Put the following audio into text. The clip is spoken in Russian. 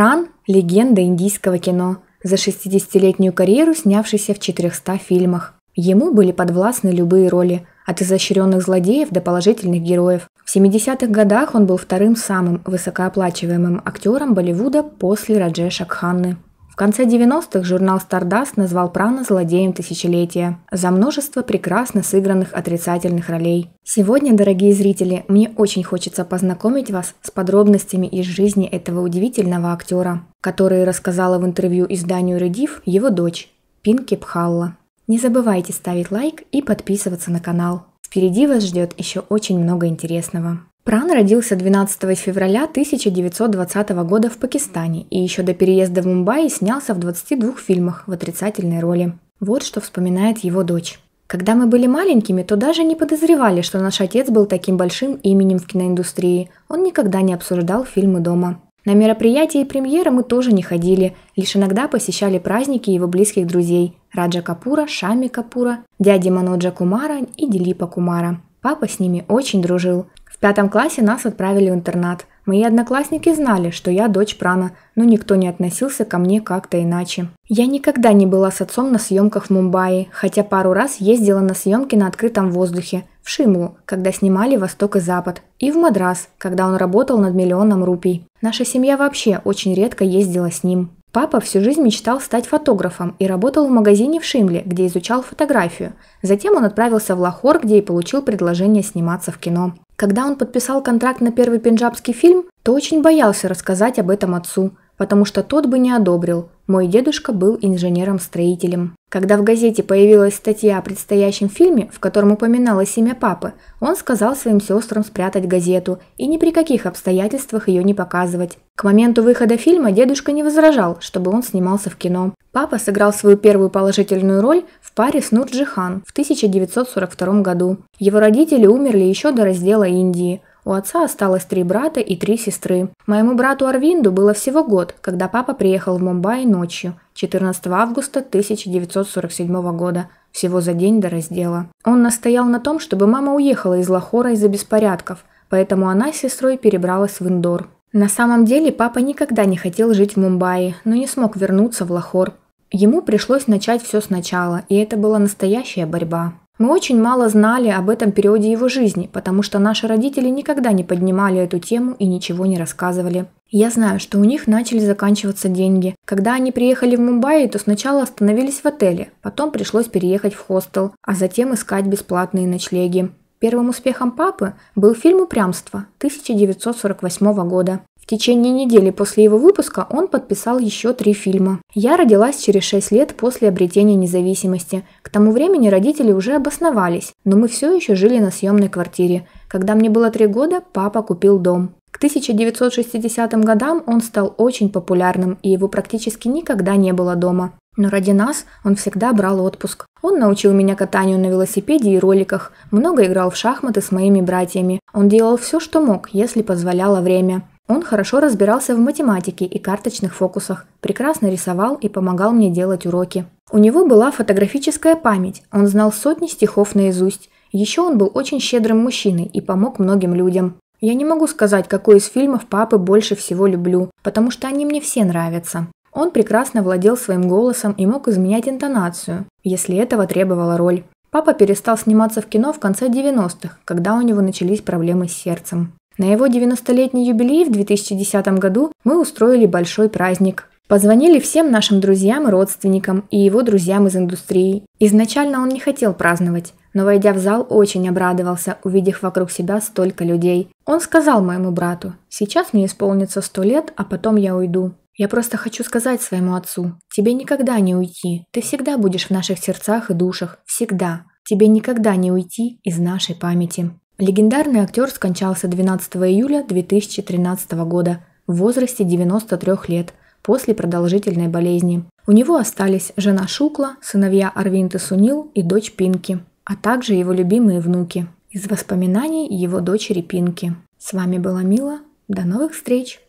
Пран – легенда индийского кино, за 60-летнюю карьеру снявшийся в 400 фильмах. Ему были подвластны любые роли, от изощренных злодеев до положительных героев. В 70-х годах он был вторым самым высокооплачиваемым актером Болливуда после Раджеша Кханны конце 90-х журнал Stardust назвал Прана злодеем тысячелетия за множество прекрасно сыгранных отрицательных ролей. Сегодня, дорогие зрители, мне очень хочется познакомить вас с подробностями из жизни этого удивительного актера, который рассказала в интервью изданию Редив его дочь Пинки Пхалла. Не забывайте ставить лайк и подписываться на канал. Впереди вас ждет еще очень много интересного. Пран родился 12 февраля 1920 года в Пакистане и еще до переезда в Мумбаи снялся в 22 фильмах в отрицательной роли. Вот что вспоминает его дочь. Когда мы были маленькими, то даже не подозревали, что наш отец был таким большим именем в киноиндустрии. Он никогда не обсуждал фильмы дома. На мероприятия и премьеры мы тоже не ходили, лишь иногда посещали праздники его близких друзей – Раджа Капура, Шами Капура, дяди Маноджа Кумара и Дилипа Кумара. Папа с ними очень дружил. В пятом классе нас отправили в интернат. Мои одноклассники знали, что я дочь Прана, но никто не относился ко мне как-то иначе. Я никогда не была с отцом на съемках в Мумбаи, хотя пару раз ездила на съемки на открытом воздухе, в Шимлу, когда снимали «Восток и Запад», и в Мадрас, когда он работал над миллионом рупий. Наша семья вообще очень редко ездила с ним. Папа всю жизнь мечтал стать фотографом и работал в магазине в Шимле, где изучал фотографию. Затем он отправился в Лахор, где и получил предложение сниматься в кино. Когда он подписал контракт на первый пенджабский фильм, то очень боялся рассказать об этом отцу, потому что тот бы не одобрил. Мой дедушка был инженером-строителем. Когда в газете появилась статья о предстоящем фильме, в котором упоминалось имя папы, он сказал своим сестрам спрятать газету и ни при каких обстоятельствах ее не показывать. К моменту выхода фильма дедушка не возражал, чтобы он снимался в кино. Папа сыграл свою первую положительную роль в паре с Нурджихан в 1942 году. Его родители умерли еще до раздела Индии – у отца осталось три брата и три сестры. Моему брату Арвинду было всего год, когда папа приехал в Мумбаи ночью, 14 августа 1947 года, всего за день до раздела. Он настоял на том, чтобы мама уехала из Лахора из-за беспорядков, поэтому она с сестрой перебралась в Индор. На самом деле папа никогда не хотел жить в Мумбаи, но не смог вернуться в Лахор. Ему пришлось начать все сначала, и это была настоящая борьба. Мы очень мало знали об этом периоде его жизни, потому что наши родители никогда не поднимали эту тему и ничего не рассказывали. Я знаю, что у них начали заканчиваться деньги. Когда они приехали в Мумбаи, то сначала остановились в отеле, потом пришлось переехать в хостел, а затем искать бесплатные ночлеги. Первым успехом папы был фильм «Упрямство» 1948 года. В течение недели после его выпуска он подписал еще три фильма. «Я родилась через шесть лет после обретения независимости. К тому времени родители уже обосновались, но мы все еще жили на съемной квартире. Когда мне было три года, папа купил дом. К 1960 годам он стал очень популярным, и его практически никогда не было дома. Но ради нас он всегда брал отпуск. Он научил меня катанию на велосипеде и роликах, много играл в шахматы с моими братьями. Он делал все, что мог, если позволяло время. Он хорошо разбирался в математике и карточных фокусах, прекрасно рисовал и помогал мне делать уроки. У него была фотографическая память, он знал сотни стихов наизусть. Еще он был очень щедрым мужчиной и помог многим людям. Я не могу сказать, какой из фильмов папы больше всего люблю, потому что они мне все нравятся. Он прекрасно владел своим голосом и мог изменять интонацию, если этого требовала роль. Папа перестал сниматься в кино в конце 90-х, когда у него начались проблемы с сердцем. На его 90-летний юбилей в 2010 году мы устроили большой праздник. Позвонили всем нашим друзьям и родственникам, и его друзьям из индустрии. Изначально он не хотел праздновать, но войдя в зал, очень обрадовался, увидев вокруг себя столько людей. Он сказал моему брату, «Сейчас мне исполнится сто лет, а потом я уйду». Я просто хочу сказать своему отцу, тебе никогда не уйти, ты всегда будешь в наших сердцах и душах, всегда. Тебе никогда не уйти из нашей памяти. Легендарный актер скончался 12 июля 2013 года в возрасте 93 лет после продолжительной болезни. У него остались жена Шукла, сыновья Арвинты Сунил и дочь Пинки, а также его любимые внуки. Из воспоминаний его дочери Пинки. С вами была Мила. До новых встреч!